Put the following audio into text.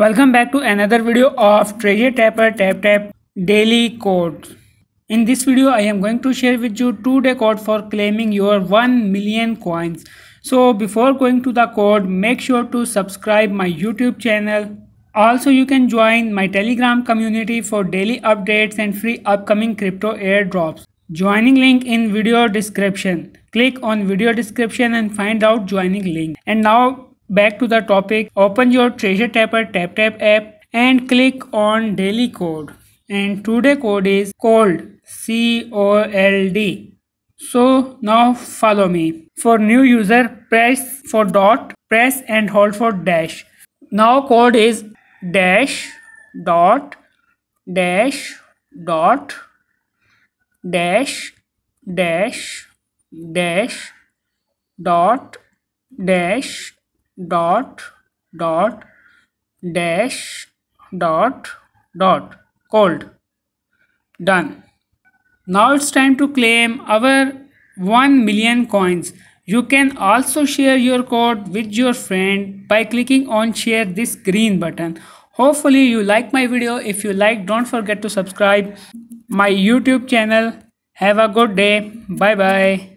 Welcome back to another video of Treasure Tapper Tap Tap Daily Code. In this video, I am going to share with you 2-day code for claiming your 1 million coins. So before going to the code, make sure to subscribe my YouTube channel. Also, you can join my Telegram community for daily updates and free upcoming crypto airdrops. Joining link in video description. Click on video description and find out joining link. And now Back to the topic, open your Treasure Tapper Tap app and click on daily code. And today code is cold, C-O-L-D. So now follow me. For new user, press for dot, press and hold for dash. Now code is dash dot dash dot dash dash dash dot dash dot dot dash dot dot cold done now it's time to claim our 1 million coins you can also share your code with your friend by clicking on share this green button hopefully you like my video if you like don't forget to subscribe my youtube channel have a good day bye bye